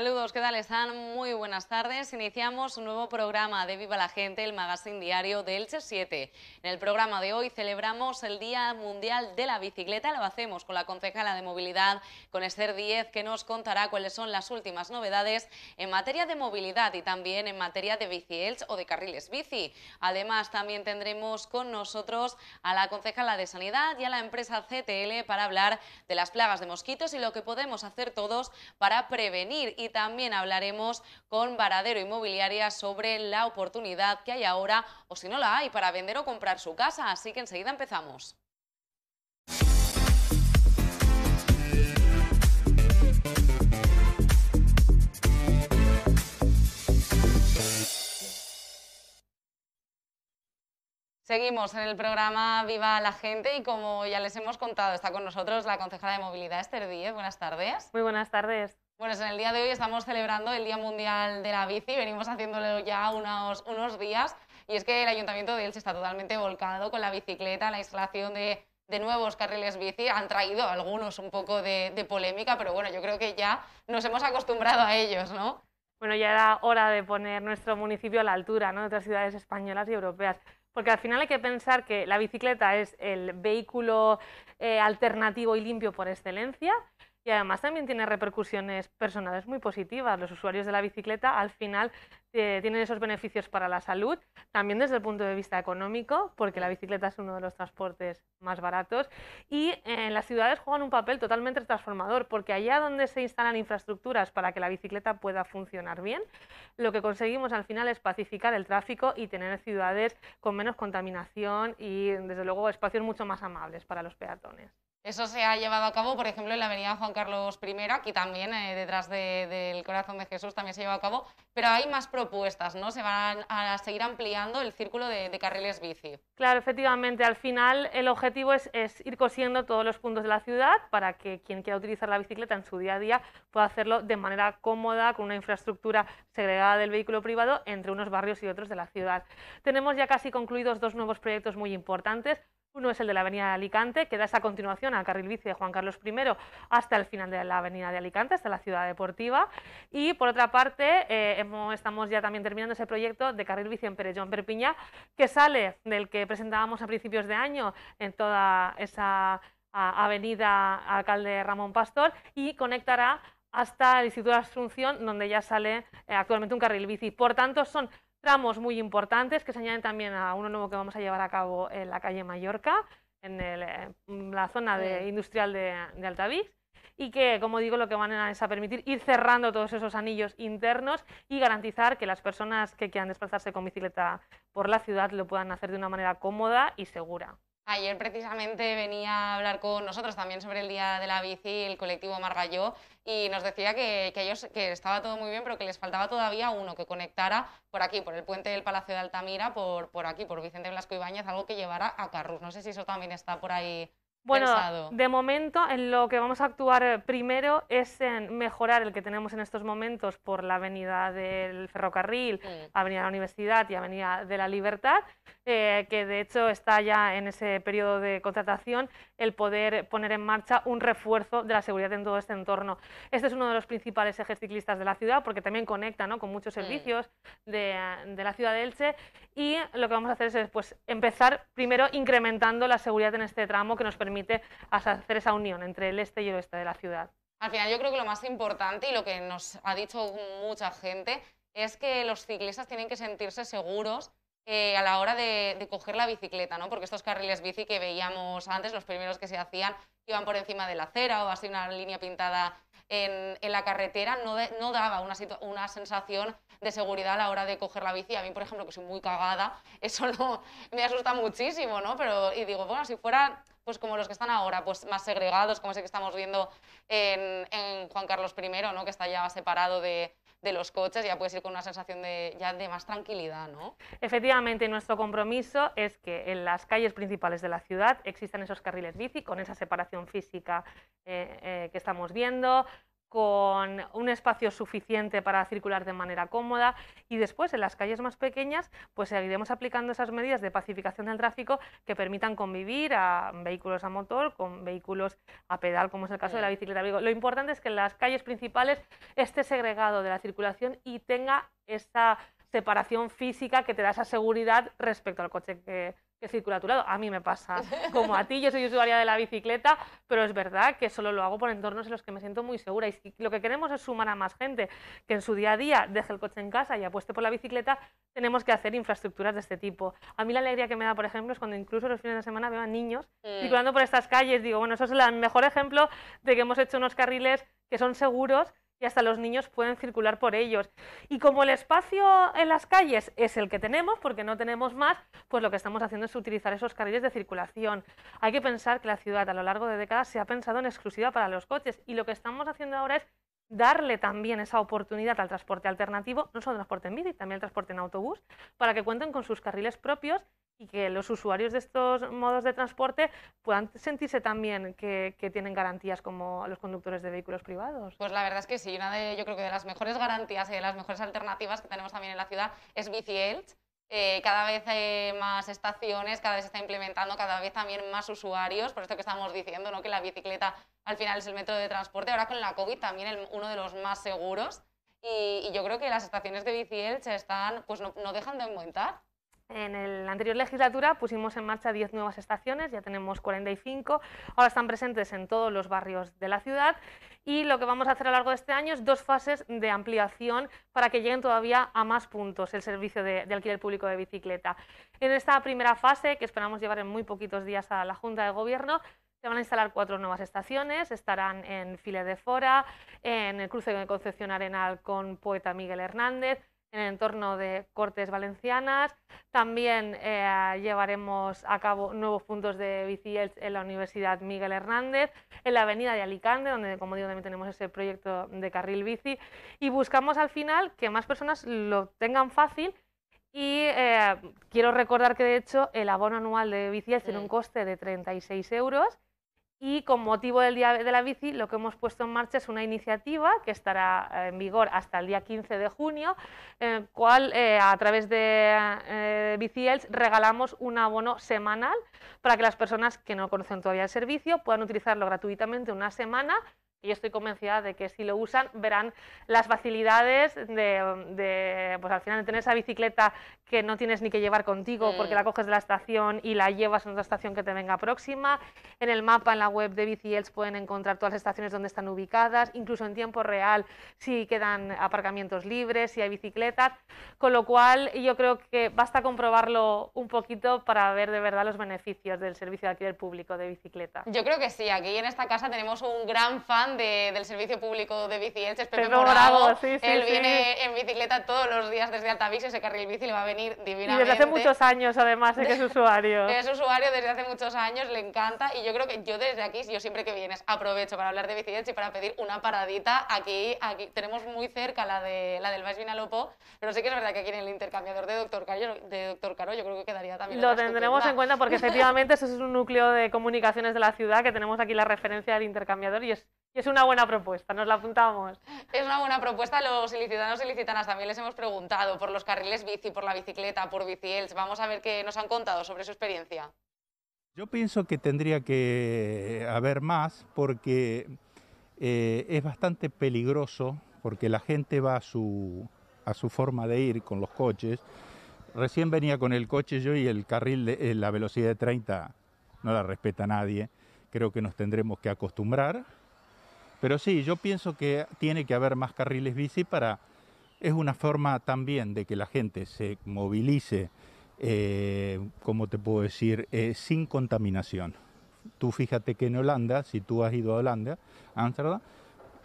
Saludos, ¿qué tal están? Muy buenas tardes. Iniciamos un nuevo programa de Viva la Gente, el magazine diario de Elche 7. En el programa de hoy celebramos el Día Mundial de la Bicicleta. Lo hacemos con la concejala de Movilidad, con Esther Díez, que nos contará cuáles son las últimas novedades en materia de movilidad y también en materia de bici o de carriles bici. Además, también tendremos con nosotros a la concejala de Sanidad y a la empresa CTL para hablar de las plagas de mosquitos y lo que podemos hacer todos para prevenir y también hablaremos con Varadero Inmobiliaria sobre la oportunidad que hay ahora o si no la hay para vender o comprar su casa. Así que enseguida empezamos. Seguimos en el programa Viva la Gente y como ya les hemos contado, está con nosotros la concejala de movilidad Esther Díez. Buenas tardes. Muy buenas tardes. Bueno, en el día de hoy estamos celebrando el Día Mundial de la Bici, venimos haciéndolo ya unos, unos días y es que el Ayuntamiento de Elche está totalmente volcado con la bicicleta, la instalación de, de nuevos carriles bici, han traído algunos un poco de, polémica, pero bueno, yo creo que ya nos hemos acostumbrado a ellos, ¿no? Bueno, ya era hora de poner nuestro municipio a la altura ¿no? de otras ciudades españolas y europeas porque al final hay que pensar que la bicicleta es el vehículo eh, alternativo y limpio por excelencia, y además también tiene repercusiones personales muy positivas. Los usuarios de la bicicleta al final eh, tienen esos beneficios para la salud, también desde el punto de vista económico, porque la bicicleta es uno de los transportes más baratos, y en eh, las ciudades juegan un papel totalmente transformador, porque allá donde se instalan infraestructuras para que la bicicleta pueda funcionar bien, lo que conseguimos al final es pacificar el tráfico y tener ciudades con menos contaminación y desde luego espacios mucho más amables para los peatones. Eso se ha llevado a cabo, por ejemplo, en la avenida Juan Carlos I, aquí también, eh, detrás del corazón de Jesús, también se lleva a cabo, pero hay más propuestas, ¿no? Se van a, seguir ampliando el círculo de, carriles bici. Claro, efectivamente, al final el objetivo es, es, ir cosiendo todos los puntos de la ciudad para que quien quiera utilizar la bicicleta en su día a día pueda hacerlo de manera cómoda, con una infraestructura segregada del vehículo privado entre unos barrios y otros de la ciudad. Tenemos ya casi concluidos dos nuevos proyectos muy importantes. Uno es el de la avenida de Alicante, que da esa continuación al carril bici de Juan Carlos I hasta el final de la avenida de Alicante, hasta la ciudad deportiva. Y por otra parte, eh, estamos ya también terminando ese proyecto de carril bici en Perellón Perpiña, que sale del que presentábamos a principios de año en toda esa avenida Alcalde Ramón Pastor y conectará hasta el Instituto de Asunción, donde ya sale eh, actualmente un carril bici. Por tanto, son tramos muy importantes que se añaden también a uno nuevo que vamos a llevar a cabo en la calle Mallorca, en, eh, mm, la zona industrial de, de y que, como digo, lo que van a es a permitir ir cerrando todos esos anillos internos y garantizar que las personas que quieran desplazarse con bicicleta por la ciudad lo puedan hacer de una manera cómoda y segura. Ayer precisamente venía a hablar con nosotros también sobre el Día de la Bici, el colectivo Margalló, y nos decía que, ellos, que estaba todo muy bien, pero que les faltaba todavía uno que conectara por aquí, por el puente del Palacio de Altamira, por, por aquí, por Vicente Blasco Ibáñez, algo que llevara a Carrus. No sé si eso también está por ahí bueno, de momento en lo que vamos a actuar eh, primero es en mejorar el que tenemos en estos momentos por la avenida del ferrocarril, avenida de la universidad y avenida de la libertad, eh, que de hecho está ya en ese periodo de contratación el poder poner en marcha un refuerzo de la seguridad en todo este entorno. Este es uno de los principales ejes ciclistas de la ciudad porque también conecta ¿no? con muchos mm. servicios de, de, la ciudad de Elche y lo que vamos a hacer es pues, empezar primero incrementando la seguridad en este tramo que nos permite hacer esa unión entre el este y el oeste de la ciudad. Al final yo creo que lo más importante y lo que nos ha dicho mucha gente es que los ciclistas tienen que sentirse seguros eh, a la hora de, coger la bicicleta, ¿no? Porque estos carriles bici que veíamos antes, los primeros que se hacían, iban por encima de la acera o así una línea pintada en, la carretera, no, no daba una, una, sensación de seguridad a la hora de coger la bici. A mí, por ejemplo, que soy muy cagada, eso me asusta muchísimo, ¿no? Pero, y digo, bueno, si fuera pues como los que están ahora, pues más segregados, como ese que estamos viendo en, en Juan Carlos I, ¿no? Que está ya separado de, de los coches, ya puedes ir con una sensación de, ya de más tranquilidad, ¿no? Efectivamente, nuestro compromiso es que en las calles principales de la ciudad existan esos carriles bici con esa separación física eh, eh, que estamos viendo, con un espacio suficiente para circular de manera cómoda y después en las calles más pequeñas pues seguiremos aplicando esas medidas de pacificación del tráfico que permitan convivir a vehículos a motor con vehículos a pedal como es el caso de la bicicleta. Lo importante es que en las calles principales esté segregado de la circulación y tenga esa separación física que te da esa seguridad respecto al coche que, que circula a tu lado. A mí me pasa como a ti, yo soy usuaria de la bicicleta, pero es verdad que solo lo hago por entornos en los que me siento muy segura. Y lo que queremos es sumar a más gente que en su día a día deje el coche en casa y apueste por la bicicleta, tenemos que hacer infraestructuras de este tipo. A mí la alegría que me da, por ejemplo, es cuando incluso los fines de semana veo a niños mm. circulando por estas calles. Digo, bueno, eso es el mejor ejemplo de que hemos hecho unos carriles que son seguros y hasta los niños pueden circular por ellos. Y como el espacio en las calles es el que tenemos, porque no tenemos más, pues lo que estamos haciendo es utilizar esos carriles de circulación. Hay que pensar que la ciudad a lo largo de décadas se ha pensado en exclusiva para los coches y lo que estamos haciendo ahora es darle también esa oportunidad al transporte alternativo, no solo transporte en bici, también el transporte en autobús, para que cuenten con sus carriles propios y que los usuarios de estos modos de transporte puedan sentirse también que, tienen garantías como los conductores de vehículos privados. Pues la verdad es que sí, una de, yo creo que de las mejores garantías y de las mejores alternativas que tenemos también en la ciudad es BiciElch, eh, cada vez hay más estaciones, cada vez se está implementando, cada vez también más usuarios, por esto que estamos diciendo, ¿no? que la bicicleta al final es el método de transporte, ahora con la COVID también uno de los más seguros. Y, yo creo que las estaciones de se están, pues no, no dejan de aumentar. En la anterior legislatura pusimos en marcha 10 nuevas estaciones, ya tenemos 45, ahora están presentes en todos los barrios de la ciudad y lo que vamos a hacer a lo largo de este año es dos fases de ampliación para que lleguen todavía a más puntos el servicio de, alquiler público de bicicleta. En esta primera fase, que esperamos llevar en muy poquitos días a la Junta de Gobierno, se van a instalar cuatro nuevas estaciones, estarán en File de Fora, en el cruce de Concepción Arenal con Poeta Miguel Hernández, en el entorno de Cortes Valencianas. También eh, llevaremos a cabo nuevos puntos de bici en la Universidad Miguel Hernández, en la Avenida de Alicante, donde, como digo, también tenemos ese proyecto de carril bici. Y buscamos al final que más personas lo tengan fácil. Y eh, quiero recordar que, de hecho, el abono anual de bici tiene un coste de 36 euros y con motivo del Día de la Bici, lo que hemos puesto en marcha es una iniciativa que estará eh, en vigor hasta el día 15 de junio, la cual eh, a través de eh, Bici BiciELS regalamos un abono semanal para que las personas que no conocen todavía el servicio puedan utilizarlo gratuitamente una semana y estoy convencida de que si lo usan verán las facilidades de, pues al final de tener esa bicicleta que no tienes ni que llevar contigo mm. porque la coges de la estación y la llevas a otra estación que te venga próxima. En el mapa, en la web de Biciels pueden encontrar todas las estaciones donde están ubicadas, incluso en tiempo real si quedan aparcamientos libres, si hay bicicletas. Con lo cual yo creo que basta comprobarlo un poquito para ver de verdad los beneficios del servicio de alquiler público de bicicleta. Yo creo que sí, aquí en esta casa tenemos un gran fan del servicio público de bici Elche, ¿eh? es Él viene en bicicleta todos los días desde Altavix, ese carril bici le va a venir divinamente. Y desde hace muchos años, además, es ¿eh? que es usuario. es usuario desde hace muchos años, le encanta. Y yo creo que yo desde aquí, yo siempre que vienes, aprovecho para hablar de bici y para pedir una paradita. Aquí, aquí tenemos muy cerca la, de, la del Vice Vinalopó, pero sí que es verdad que aquí en el intercambiador de Doctor Caro, de Doctor Caro yo creo que quedaría también. Lo tendremos en cuenta porque efectivamente eso es un núcleo de comunicaciones de la ciudad que tenemos aquí la referencia del intercambiador y es es una buena propuesta, nos la apuntamos. Es una buena propuesta, los ilicitanos y ilicitanas también les hemos preguntado por los carriles bici, por la bicicleta, por biciels. Vamos a ver qué nos han contado sobre su experiencia. Yo pienso que tendría que haber más porque eh, es bastante peligroso, porque la gente va a su, forma de ir con los coches. Recién venía con el coche yo y el carril, eh, la velocidad de 30 no la respeta nadie. Creo que nos tendremos que acostumbrar pero sí, yo pienso que tiene que haber más carriles bici para... Es una forma también de que la gente se movilice, eh, como te puedo decir, eh, sin contaminación. Tú fíjate que en Holanda, si tú has ido a Holanda, Ámsterdam,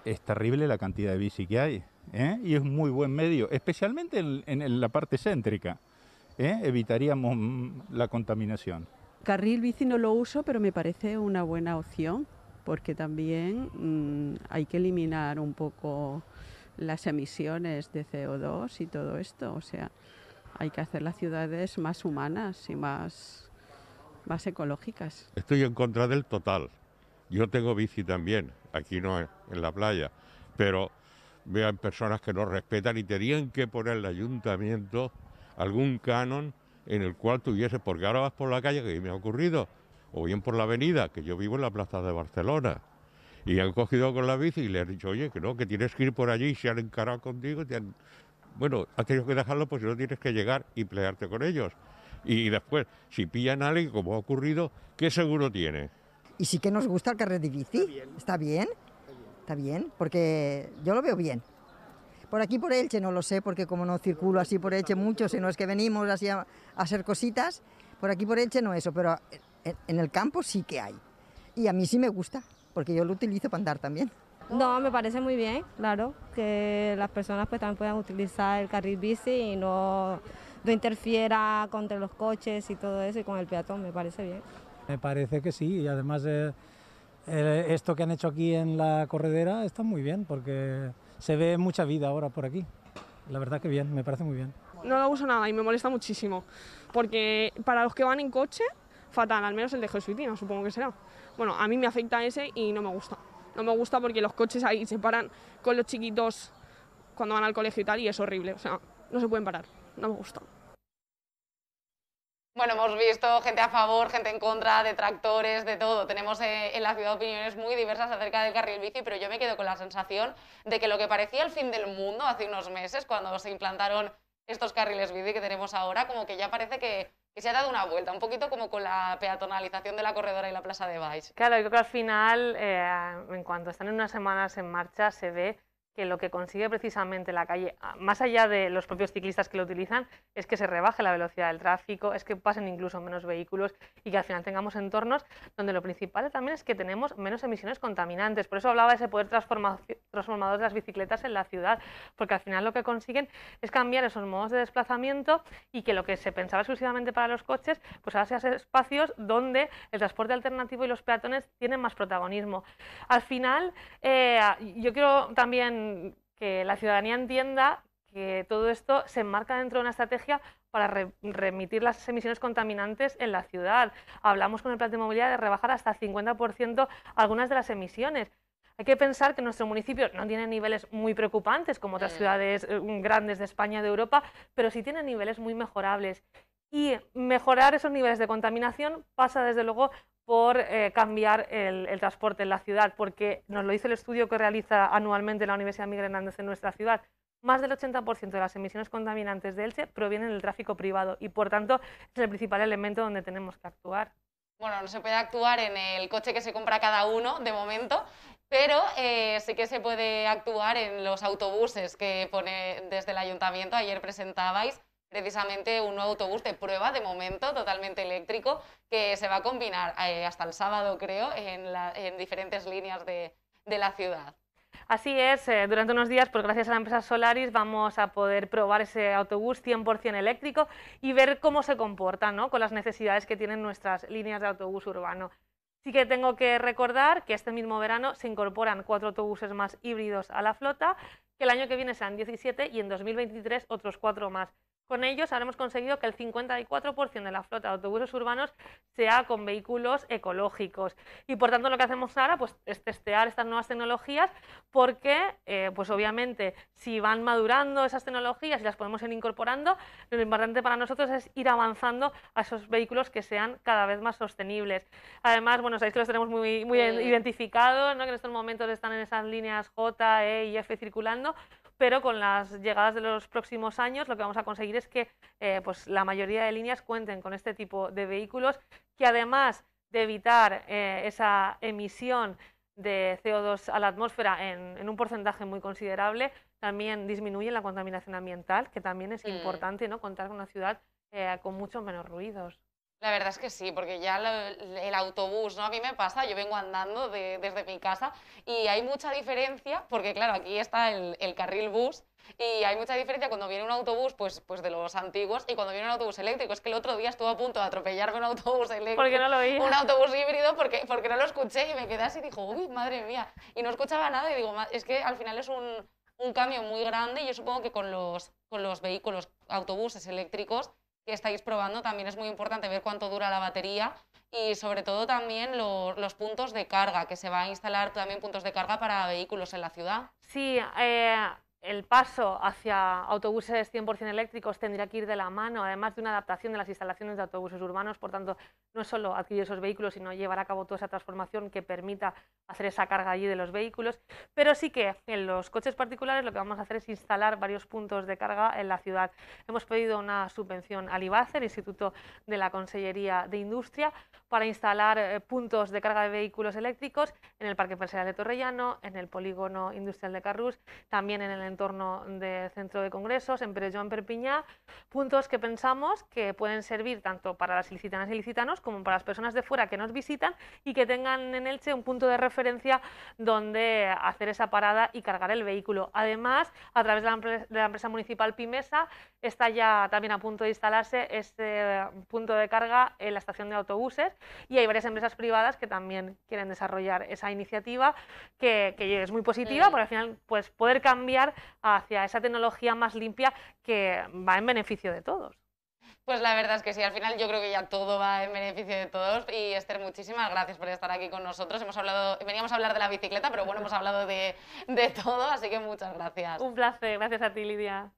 es terrible la cantidad de bici que hay. ¿eh? Y es muy buen medio, especialmente en la parte céntrica. ¿eh? Evitaríamos mm, la contaminación. Carril bici no lo uso, pero me parece una buena opción porque también mm, hay que eliminar un poco las emisiones de CO2 y todo esto. O sea, hay que hacer las ciudades más humanas y más, más ecológicas. Estoy en contra del total. Yo tengo bici también, aquí no en la playa, pero vean personas que no respetan y tenían que poner el ayuntamiento algún canon en el cual tuviese, porque ahora vas por la calle, que me ha ocurrido, o bien por la avenida, que yo vivo en la plaza de Barcelona. Y han cogido con la bici y le han dicho, oye, que no, que tienes que ir por allí, y se han encarado contigo, bueno, has tenido que dejarlo, pues si no tienes que llegar y pelearte con ellos. Y después, si pillan a alguien, como ha ocurrido, ¿qué seguro tiene? Y sí que nos gusta el carril de bici. Está bien. Está bien, porque yo lo veo bien. Por aquí, por Elche, no lo sé, porque como no circulo así por Elche mucho, sino es que venimos así a, a hacer cositas, por aquí, por Elche no eso, pero en el campo sí que hay. Y a mí sí me gusta, porque yo lo utilizo para andar también. No, me parece muy bien, claro, que las personas pues también puedan utilizar el carril bici y no, no interfiera contra los coches y todo eso y con el peatón, me parece bien. Me parece que sí, y además eh, esto que han hecho aquí en la corredera está muy bien, porque se ve mucha vida ahora por aquí. La verdad que bien, me parece muy bien. No lo uso nada y me molesta muchísimo, porque para los que van en coche fatal, al menos el de Jesuitina, supongo que será. Bueno, a mí me afecta ese y no me gusta. No me gusta porque los coches ahí se paran con los chiquitos cuando van al colegio y tal y es horrible, o sea, no se pueden parar, no me gusta. Bueno, hemos visto gente a favor, gente en contra, detractores, de todo. Tenemos eh, en la ciudad opiniones muy diversas acerca del carril bici, pero yo me quedo con la sensación de que lo que parecía el fin del mundo hace unos meses, cuando se implantaron estos carriles bici que tenemos ahora, como que ya parece que que se ha dado una vuelta, un poquito como con la peatonalización de la corredora y la plaza de Baix. Claro, yo creo que al final, eh, en cuanto están unas semanas en marcha, se ve que lo que consigue precisamente la calle, ah, más allá de los propios ciclistas que lo utilizan, es que se rebaje la velocidad del tráfico, es que pasen incluso menos vehículos y que al final tengamos entornos donde lo principal también es que tenemos menos emisiones contaminantes. Por eso hablaba de ese poder transformador de las bicicletas en la ciudad, porque al final lo que consiguen es cambiar esos modos de desplazamiento y que lo que se pensaba exclusivamente para los coches, pues ahora se espacios donde el transporte alternativo y los peatones tienen más protagonismo. Al final, eh, yo quiero también que la ciudadanía entienda que todo esto se enmarca dentro de una estrategia para remitir las emisiones contaminantes en la ciudad. Hablamos con el plan de movilidad de rebajar hasta 50% algunas de las emisiones. Hay que pensar que nuestro municipio no tiene niveles muy preocupantes como otras mm. ciudades eh, mm, grandes de España, de Europa, pero sí tiene niveles muy mejorables. Y mejorar esos niveles de contaminación pasa, desde luego, por eh, cambiar el, transporte en la ciudad, porque nos lo dice el estudio que realiza anualmente la Universidad Miguel Hernández en nuestra ciudad. Más del 80% de las emisiones contaminantes de Elche provienen del tráfico privado y, por tanto, es el principal elemento donde tenemos que actuar. Bueno, no se puede actuar en el coche que se compra cada uno, de momento, pero eh, sí que se puede actuar en los autobuses que pone desde el ayuntamiento. Ayer presentabais precisamente un nuevo autobús de prueba de momento, totalmente eléctrico, que se va a combinar eh, hasta el sábado, creo, en, diferentes líneas de, la ciudad. Así es, eh, durante unos días, pues gracias a la empresa Solaris, vamos a poder probar ese autobús 100% eléctrico y ver cómo se comporta ¿no? con las necesidades que tienen nuestras líneas de autobús urbano. Sí que tengo que recordar que este mismo verano se incorporan cuatro autobuses más híbridos a la flota, que el año que viene sean 17 y en 2023 otros cuatro más. Con ellos habremos conseguido que el 54% de la flota de autobuses urbanos sea con vehículos ecológicos. Y por tanto lo que hacemos ahora pues, es testear estas nuevas tecnologías porque, eh, pues obviamente, si van madurando esas tecnologías y las podemos ir incorporando, lo importante para nosotros es ir avanzando a esos vehículos que sean cada vez más sostenibles. Además, bueno, sabéis que los tenemos muy, muy identificados, ¿no? que en estos momentos están en esas líneas J, E y F circulando pero con las llegadas de los próximos años lo que vamos a conseguir es que eh, pues la mayoría de líneas cuenten con este tipo de vehículos que además de evitar eh, esa emisión de CO2 a la atmósfera en, un porcentaje muy considerable, también disminuye la contaminación ambiental, que también es mm. importante ¿no? contar con una ciudad eh, con muchos menos ruidos. La verdad es que sí, porque ya el, autobús, ¿no? A mí me pasa, yo vengo andando desde mi casa y hay mucha diferencia, porque claro, aquí está el, carril bus, y hay mucha diferencia cuando viene un autobús pues, pues de los antiguos y cuando viene un autobús eléctrico. Es que el otro día estuvo a punto de atropellarme un autobús eléctrico. Porque no lo Un autobús híbrido porque, porque no lo escuché y me quedé así y dijo, uy, madre mía. Y no escuchaba nada y digo, es que al final es un, un cambio muy grande y yo supongo que con los, con los vehículos, autobuses eléctricos, que estáis probando, también es muy importante ver cuánto dura la batería y sobre todo también los puntos de carga, que se va a instalar también puntos de carga para vehículos en la ciudad. Sí, eh, el paso hacia autobuses 100% eléctricos tendría que ir de la mano, además de una adaptación de las instalaciones de autobuses urbanos. Por tanto, no es solo adquirir esos vehículos, sino llevar a cabo toda esa transformación que permita hacer esa carga allí de los vehículos. Pero sí que en los coches particulares lo que vamos a hacer es instalar varios puntos de carga en la ciudad. Hemos pedido una subvención al IBACE, el Instituto de la Consellería de Industria, para instalar eh, puntos de carga de vehículos eléctricos en el Parque Empresarial de Torrellano, en el Polígono Industrial de Carrús, también en el torno del centro de congresos, en en Perpiñá, puntos que pensamos que pueden servir tanto para las ilicitanas y ilicitanos como para las personas de fuera que nos visitan y que tengan en Elche un punto de referencia donde hacer esa parada y cargar el vehículo. Además, a través de la, empresa, municipal Pimesa está ya también a punto de instalarse este punto de carga en la estación de autobuses y hay varias empresas privadas que también quieren desarrollar esa iniciativa que, es muy positiva, eh. porque al final pues, poder cambiar hacia esa tecnología más limpia que va en beneficio de todos. Pues la verdad es que sí, al final yo creo que ya todo va en beneficio de todos. Y Esther, muchísimas gracias por estar aquí con nosotros. Hemos hablado, veníamos a hablar de la bicicleta, pero bueno, hemos hablado de, de todo, así que muchas gracias. Un placer, gracias a ti, Lidia.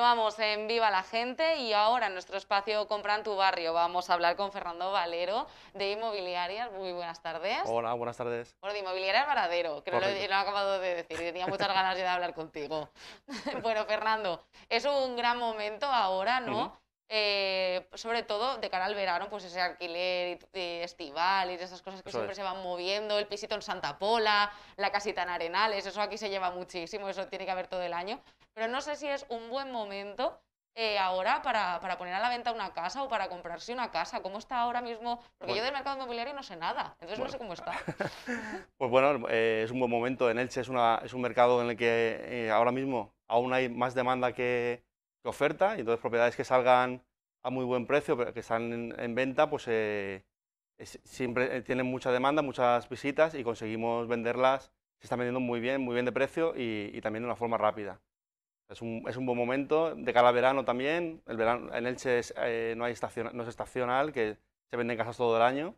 vamos, en Viva la Gente y ahora en nuestro espacio Compra en tu Barrio vamos a hablar con Fernando Valero de Inmobiliarias. Muy buenas tardes. Hola, buenas tardes. Bueno, de Inmobiliarias Varadero, que lo, he, acabado de decir, y tenía muchas ganas de hablar contigo. bueno, Fernando, es un gran momento ahora, ¿no? Eh, sobre todo de cara al verano, pues ese alquiler estival y esas cosas que siempre se van moviendo, el pisito en Santa Pola, la casita en Arenales, eso aquí se lleva muchísimo, eso tiene que haber todo el año pero no sé si es un buen momento eh, ahora para, poner a la venta una casa o para comprarse una casa? ¿Cómo está ahora mismo? Porque yo del mercado inmobiliario no sé nada, entonces no sé cómo está. pues bueno, eh, es un buen momento. En Elche es, un mercado en el que eh, ahora mismo aún hay más demanda que, oferta y entonces propiedades que salgan a muy buen precio, que están en, venta, pues siempre tienen mucha demanda, muchas visitas y conseguimos venderlas. Se están vendiendo muy bien, muy bien de precio y también de una forma rápida. Es un, es un, buen momento, de cada verano también, el verano, en Elche eh, no, hay no es estacional, que se venden casas todo el año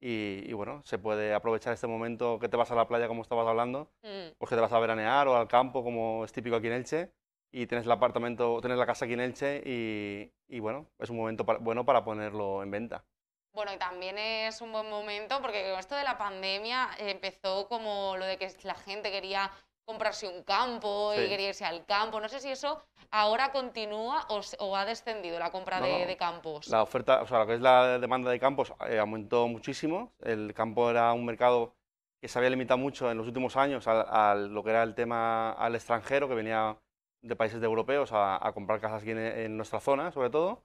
y, bueno, se puede aprovechar este momento que te vas a la playa como estabas hablando, o mm. pues que te vas a veranear o al campo como es típico aquí en Elche y tienes el apartamento, tienes la casa aquí en Elche y, y bueno, es un momento bueno para ponerlo en venta. Bueno, y también es un buen momento porque esto de la pandemia empezó como lo de que la gente quería comprarse un campo y quería irse al campo. No sé si eso ahora continúa o, ha descendido la compra de, campos. La oferta, o sea, lo que es la demanda de campos eh, aumentó muchísimo. El campo era un mercado que se había limitado mucho en los últimos años a, lo que era el tema al extranjero, que venía de países de europeos a, comprar casas aquí en, nuestra zona, sobre todo.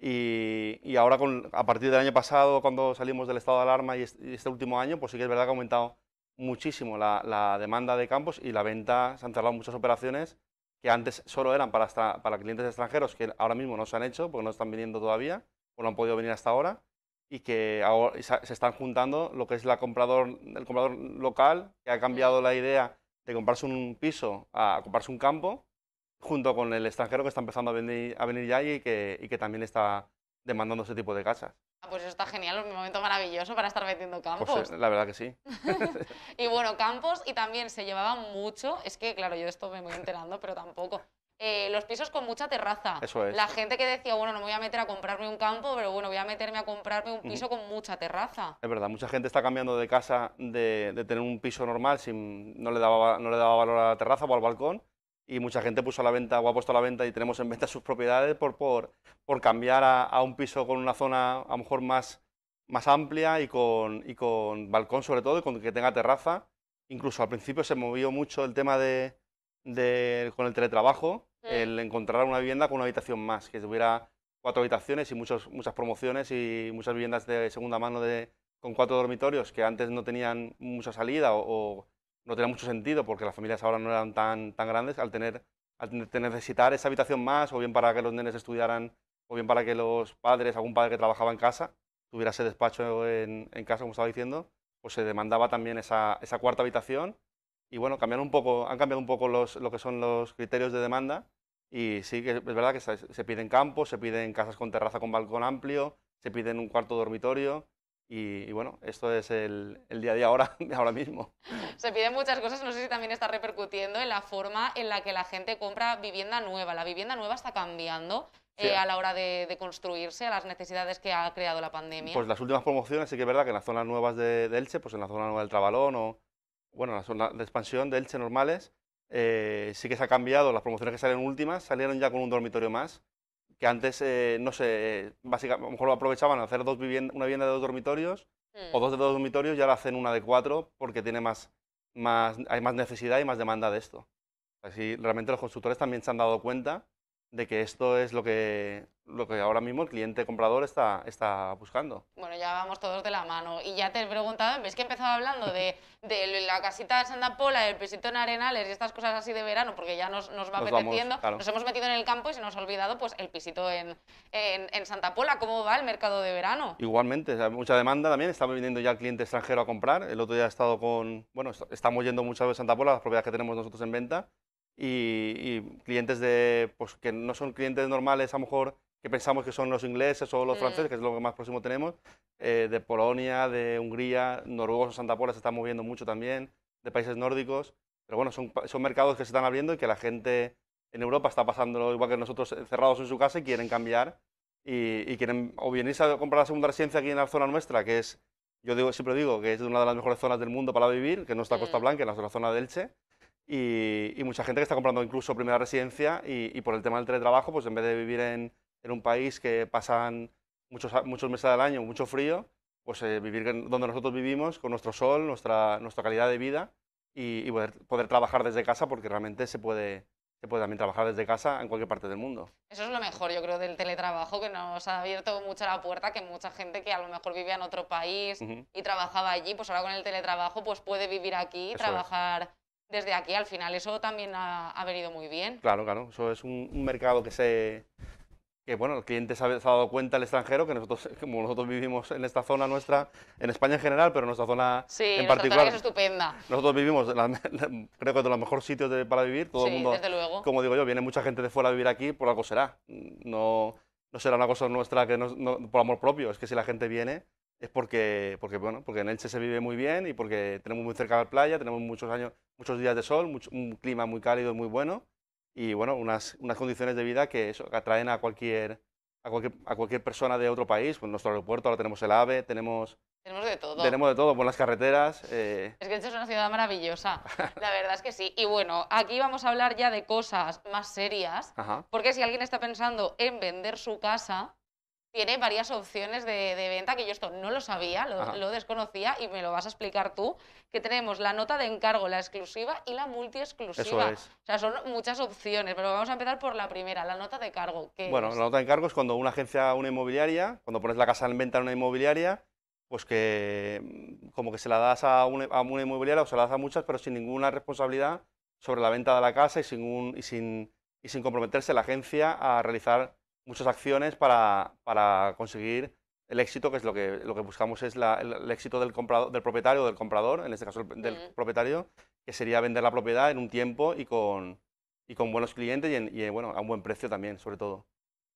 Y, ahora, con, a partir del año pasado, cuando salimos del estado de alarma y este último año, pues sí que es verdad que ha aumentado muchísimo la, demanda de campos y la venta, se han cerrado muchas operaciones que antes solo eran para, para clientes extranjeros, que ahora mismo no se han hecho porque no están viniendo todavía, o no han podido venir hasta ahora, y que ahora se están juntando lo que es comprador, el comprador local, que ha cambiado la idea de comprarse un piso a comprarse un campo, junto con el extranjero que está empezando a venir, a venir ya y que, y que también está demandando ese tipo de casas. Ah, pues está genial, un momento maravilloso para estar metiendo pues, campos. Pues, la verdad que sí. y bueno, campos y también se llevaba mucho, es que claro, yo de esto me voy enterando, pero tampoco. Eh, los pisos con mucha terraza. Eso es. La gente que decía, bueno, no me voy a meter a comprarme un campo, pero bueno, voy a meterme a comprarme un piso con mucha terraza. Es verdad, mucha gente está cambiando de casa de, de tener un piso normal, sin, no, le daba, no le daba valor a la terraza o al balcón, y mucha gente puso a la venta o ha puesto a la venta y tenemos en venta sus propiedades por, por, cambiar a, un piso con una zona a lo mejor más, más amplia y con, y con balcón sobre todo y con que tenga terraza. Incluso al principio se movió mucho el tema de, con el teletrabajo, el encontrar una vivienda con una habitación más, que tuviera cuatro habitaciones y muchos, muchas promociones y muchas viviendas de segunda mano de, con cuatro dormitorios que antes no tenían mucha salida o no tenía mucho sentido porque las familias ahora no eran tan, tan grandes al tener necesitar esa habitación más o bien para que los nenes estudiaran o bien para que los padres, algún padre que trabajaba en casa, tuviera ese despacho en, casa, como estaba diciendo, pues se demandaba también esa, cuarta habitación y bueno, cambiaron un poco, han cambiado un poco los, lo que son los criterios de demanda y sí que es verdad que se piden campos, se piden casas con terraza con balcón amplio, se piden un cuarto dormitorio, y, bueno, esto es el, día a día ahora, ahora mismo. Se piden muchas cosas, no sé si también está repercutiendo en la forma en la que la gente compra vivienda nueva. La vivienda nueva está cambiando eh, a la hora de, construirse, a las necesidades que ha creado la pandemia. Pues las últimas promociones sí que es verdad que en las zonas nuevas de, Elche, pues en la zona nueva del Trabalón o, bueno, en la zona de expansión de Elche normales, eh, sí que se ha cambiado. Las promociones que salen últimas salieron ya con un dormitorio más que antes, eh, no sé, básicamente, a lo mejor lo aprovechaban a hacer dos una vivienda de dos dormitorios o mm. dos de dos dormitorios y ahora hacen una de cuatro porque tiene más, más, hay más necesidad y más demanda de esto. Así, realmente los constructores también se han dado cuenta de que esto es lo que, lo que ahora mismo el cliente comprador está, está buscando. Bueno, ya vamos todos de la mano. Y ya te he preguntado, ves que he empezado hablando de, la casita de Santa Pola, el pisito en Arenales y estas cosas así de verano, porque ya nos, va metiendo Nos hemos metido en el campo y se nos ha olvidado pues, el pisito en, en, Santa Pola. ¿Cómo va el mercado de verano? Igualmente, hay mucha demanda también. Estamos viniendo ya cliente extranjero a comprar. El otro día he estado con... Bueno, estamos yendo muchas veces a Santa Pola, las propiedades que tenemos nosotros en venta y, clientes de, pues, que no son clientes normales, a lo mejor que pensamos que son los ingleses o los mm. franceses, que es lo que más próximo tenemos, eh, de Polonia, de Hungría, noruegos o Santa Pola se están moviendo mucho también, de países nórdicos. Pero bueno, son, mercados que se están abriendo y que la gente en Europa está pasando igual que nosotros, eh, cerrados en su casa y quieren cambiar. Y, quieren o bien a comprar la segunda residencia aquí en la zona nuestra, que es, yo siempre digo que es una de las mejores zonas del mundo para vivir, que no está Costa mm. Blanca, es la zona de Elche y, mucha gente que está comprando incluso primera residencia y, por el tema del teletrabajo, pues en vez de vivir en, un país que pasan muchos, muchos meses del año, mucho frío, pues eh, vivir donde nosotros vivimos, con nuestro sol, nuestra, nuestra calidad de vida y, poder, trabajar desde casa porque realmente se puede, se puede también trabajar desde casa en cualquier parte del mundo. Eso es lo mejor, yo creo, del teletrabajo, que nos ha abierto mucho la puerta, que mucha gente que a lo mejor vivía en otro país y trabajaba allí, pues ahora con el teletrabajo pues puede vivir aquí, y trabajar desde aquí al final. Eso también ha, venido muy bien. Claro, claro. Eso es un, mercado que se, que bueno, el cliente se ha, dado cuenta el extranjero que nosotros, como nosotros vivimos en esta zona nuestra, en España en general, pero en nuestra zona sí, en nuestra particular. Zona es estupenda. Nosotros vivimos, creo que es de los mejores sitios para vivir. Todo sí, el mundo, desde luego. como digo yo, viene mucha gente de fuera a vivir aquí, por algo será. No, no será una cosa nuestra que por amor propio, es que si la gente viene, es porque, porque, bueno, porque en Elche se vive muy bien y porque tenemos muy cerca la playa, tenemos muchos, años, muchos días de sol, un clima muy cálido, y muy bueno y bueno, unas, unas condiciones de vida que, atraen a cualquier, a cualquier, a, cualquier, persona de otro país. Pues nuestro aeropuerto, ahora tenemos el AVE, tenemos... Tenemos de todo. Tenemos de todo, por pues las carreteras. Eh. Es que Elche es una ciudad maravillosa, la verdad es que sí. Y bueno, aquí vamos a hablar ya de cosas más serias, porque si alguien está pensando en vender su casa, tiene varias opciones de, venta, que yo esto no lo sabía, lo, desconocía y me lo vas a explicar tú, que tenemos la nota de encargo, la exclusiva y la multi-exclusiva. Es. O sea, son muchas opciones, pero vamos a empezar por la primera, la nota de cargo. bueno, la nota de encargo es cuando una agencia, una inmobiliaria, cuando pones la casa en venta a una inmobiliaria, pues que mm, como que se la das a una, inmobiliaria o se la das a muchas, pero sin ninguna responsabilidad sobre la venta de la casa y sin, y sin, y sin comprometerse la agencia a realizar muchas acciones para, conseguir el éxito, que es lo que, lo que buscamos, es el, éxito del, comprado, del propietario o del comprador, en este caso del propietario, que sería vender la propiedad en un tiempo y con, y con buenos clientes y, bueno, a un buen precio también, sobre todo.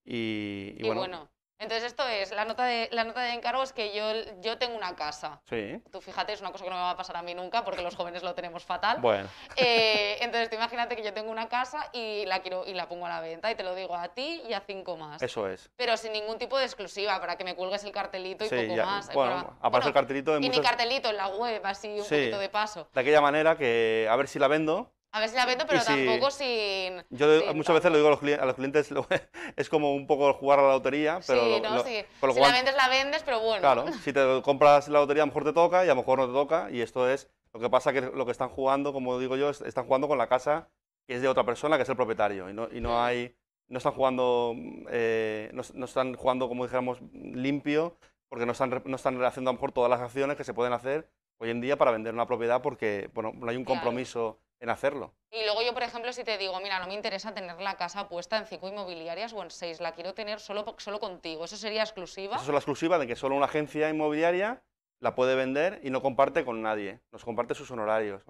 Y, bueno, entonces esto es, la nota de, la nota de encargo es que yo, yo tengo una casa. Sí. Tú fíjate, es una cosa que no me va a pasar a mí nunca porque los jóvenes lo tenemos fatal. Bueno. Eh, entonces tú imagínate que yo tengo una casa y la, quiero, y la pongo a la venta y te lo digo a ti y a cinco más. Eso es. Pero sin ningún tipo de exclusiva para que me cuelgues el cartelito y poco más. Bueno, para, aparte el cartelito Y mi cartelito en la web, así un poquito de paso. De aquella manera que a ver si la vendo a ver si la vendo, pero tampoco sin... Yo muchas veces lo digo a los clientes, es como un poco jugar a la lotería, pero... Sí, si la vendes, la vendes, pero bueno. Claro, si te compras la lotería a lo mejor te toca y a lo mejor no te toca, y esto es... Lo que pasa que lo que están jugando, como digo yo, están jugando con la casa que es de otra persona, que es el propietario, y no, y no mm. hay... No están jugando, eh, no, están jugando, como dijéramos, limpio, porque no están, no están haciendo a lo mejor todas las acciones que se pueden hacer hoy en día para vender una propiedad porque bueno, no hay un compromiso en hacerlo. Y luego yo, por ejemplo, si te digo, mira, no me interesa tener la casa puesta en cinco inmobiliarias o en seis, la quiero tener solo, solo contigo, ¿eso sería exclusiva? Eso es la exclusiva de que solo una agencia inmobiliaria la puede vender y no comparte con nadie, nos comparte sus honorarios.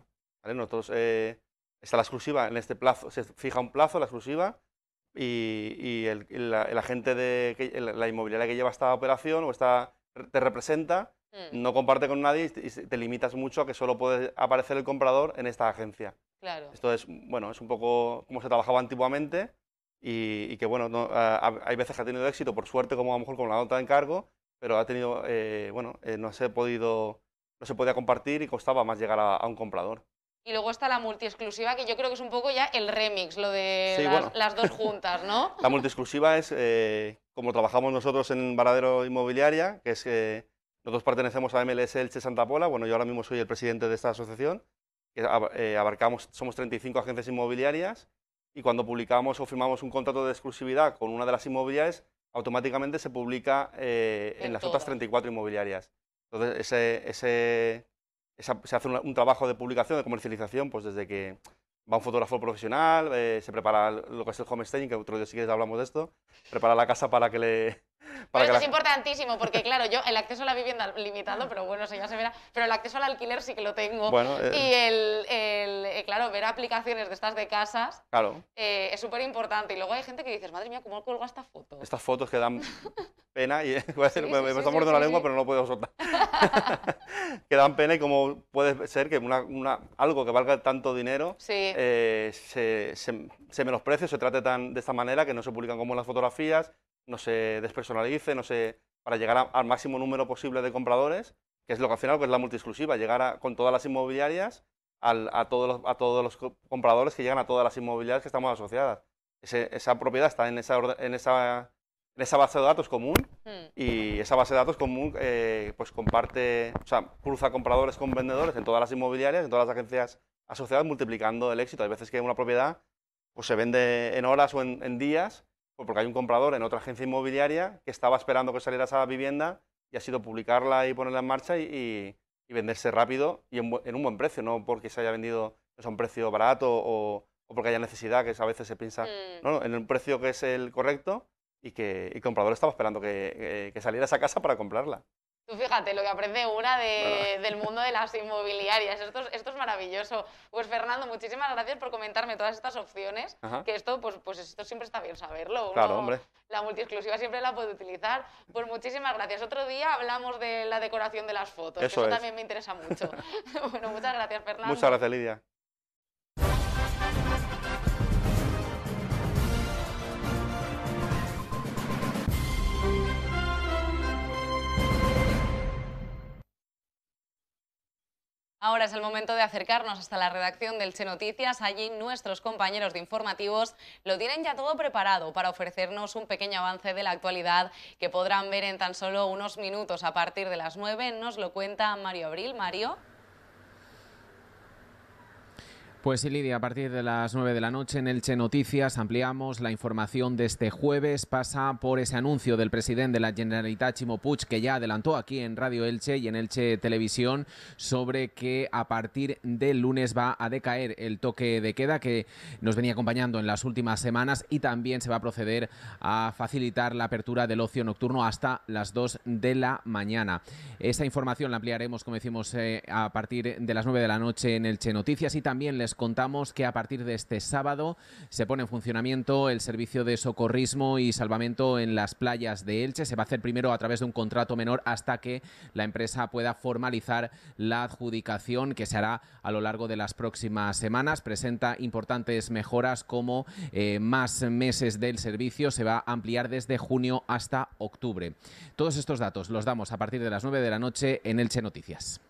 ¿vale? Nosotros, eh, está la exclusiva en este plazo, se fija un plazo, la exclusiva, y, el, agente de la inmobiliaria que lleva esta operación o esta, te representa Mm. No comparte con nadie y te limitas mucho a que solo puede aparecer el comprador en esta agencia. Claro. Esto es, bueno, es un poco como se trabajaba antiguamente y, que, bueno, hay veces que ha tenido éxito, por suerte, como a lo mejor con la nota de encargo, pero ha tenido, eh, bueno, eh, no se ha podido, no se podía compartir y costaba más llegar a, un comprador. Y luego está la multiexclusiva, que yo creo que es un poco ya el remix, lo de las, dos juntas, ¿no? la multiexclusiva es eh, como trabajamos nosotros en Varadero Inmobiliaria, que es nosotros pertenecemos a MLS Elche Santa Pola, bueno, yo ahora mismo soy el presidente de esta asociación, que eh, abarcamos, somos 35 agencias inmobiliarias y cuando publicamos o firmamos un contrato de exclusividad con una de las inmobiliarias, automáticamente se publica eh, en, las otras 34 inmobiliarias. Entonces, ese, ese, se hace un, trabajo de publicación, de comercialización, pues desde que va un fotógrafo profesional, eh, se prepara lo que es el homesteading, que otro día si quieres hablamos de esto, prepara la casa para que le, pero esto es importantísimo porque, claro, yo el acceso a la vivienda limitado, pero bueno, eso ya se verá, pero el acceso al alquiler sí que lo tengo. Eh, y el, eh, claro, ver aplicaciones de estas de casas claro. Eh, es súper importante. Y luego hay gente que dice, madre mía, ¿cómo colgo esta foto? Estas fotos que dan pena y me, está mordiendo la lengua, pero no puedo soltar. que dan pena y cómo puede ser que una, algo que valga tanto dinero se, se, se menosprecie, se trate tan, de esta manera, que no se publican como las fotografías, no se despersonalice, no se, para llegar al máximo número posible de compradores, que es lo que al final es pues, la multiexclusiva, llegar con todas las inmobiliarias a, todos los, a todos los compradores que llegan a todas las inmobiliarias que estamos asociadas. esa propiedad está en esa, en esa, base de datos común hmm. y esa base de datos común eh, pues comparte, o sea, cruza compradores con vendedores en todas las inmobiliarias, en todas las agencias asociadas, multiplicando el éxito. Hay veces que una propiedad pues, se vende en horas o en días pues porque hay un comprador en otra agencia inmobiliaria que estaba esperando que saliera esa vivienda y ha sido publicarla y ponerla en marcha y, venderse rápido y en, un buen precio, no porque se haya vendido a un precio barato o, porque haya necesidad, que a veces se piensa mm. en un precio que es el correcto y que el comprador estaba esperando que saliera esa casa para comprarla. Tú fíjate lo que aprende una de, ah. del mundo de las inmobiliarias. Esto es, esto maravilloso. Pues Fernando, muchísimas gracias por comentarme todas estas opciones. Que esto, pues, pues esto siempre está bien saberlo. claro, hombre. La multiexclusiva siempre la puede utilizar. Pues muchísimas gracias. Otro día hablamos de la decoración de las fotos. Eso, también me interesa mucho. bueno, muchas gracias, Fernando. Muchas gracias, Lidia. Ahora es el momento de acercarnos hasta la redacción del Che Noticias. Allí nuestros compañeros de informativos lo tienen ya todo preparado para ofrecernos un pequeño avance de la actualidad que podrán ver en tan solo unos minutos a partir de las nueve. Nos lo cuenta Mario Abril. Mario. Pues sí, Lidia, a partir de las 9 de la noche en Elche Noticias ampliamos la información de este jueves. Pasa por ese anuncio del presidente de la Generalitat, Chimo Puig, que ya adelantó aquí en Radio Elche y en Elche Televisión sobre que a partir del lunes va a decaer el toque de queda que nos venía acompañando en las últimas semanas y también se va a proceder a facilitar la apertura del ocio nocturno hasta las 2 de la mañana. Esa información la ampliaremos, como decimos, eh, a partir de las 9 de la noche en Elche Noticias y también les contamos que a partir de este sábado se pone en funcionamiento el servicio de socorrismo y salvamento en las playas de Elche. Se va a hacer primero a través de un contrato menor hasta que la empresa pueda formalizar la adjudicación que se hará a lo largo de las próximas semanas. Presenta importantes mejoras como eh, más meses del servicio se va a ampliar desde junio hasta octubre. Todos estos datos los damos a partir de las 9 de la noche en Elche Noticias.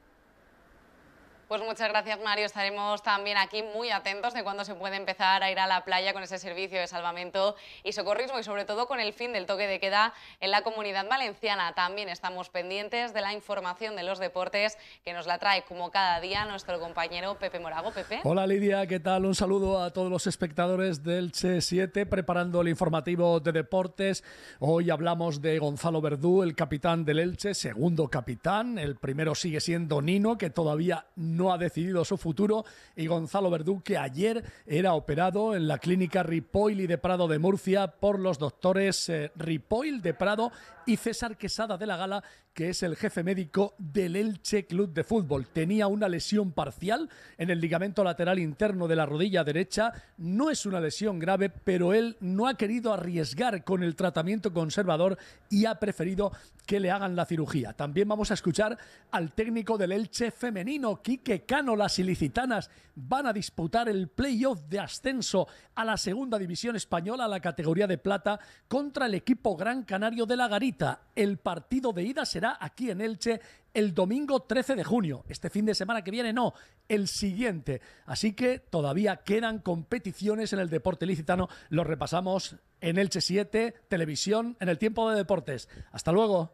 Pues muchas gracias Mario, estaremos también aquí muy atentos de cuándo se puede empezar a ir a la playa con ese servicio de salvamento y socorrismo y sobre todo con el fin del toque de queda en la comunidad valenciana. También estamos pendientes de la información de los deportes que nos la trae como cada día nuestro compañero Pepe Morago. Pepe. Hola Lidia, ¿qué tal? Un saludo a todos los espectadores del Che7 preparando el informativo de deportes. Hoy hablamos de Gonzalo Verdú, el capitán del Elche, segundo capitán. El primero sigue siendo Nino, que todavía no no ha decidido su futuro y Gonzalo Verdú, que ayer era operado en la clínica Ripoil y de Prado de Murcia por los doctores eh, Ripoil de Prado y César Quesada de la Gala, que es el jefe médico del Elche Club de Fútbol. Tenía una lesión parcial en el ligamento lateral interno de la rodilla derecha. No es una lesión grave, pero él no ha querido arriesgar con el tratamiento conservador y ha preferido que le hagan la cirugía. También vamos a escuchar al técnico del Elche femenino, Quique Cano. Las ilicitanas van a disputar el playoff de ascenso a la segunda división española, a la categoría de plata, contra el equipo Gran Canario de la Garita el partido de ida será aquí en Elche el domingo 13 de junio. Este fin de semana que viene no, el siguiente. Así que todavía quedan competiciones en el deporte licitano. lo repasamos en Elche 7, televisión, en el tiempo de deportes. Hasta luego.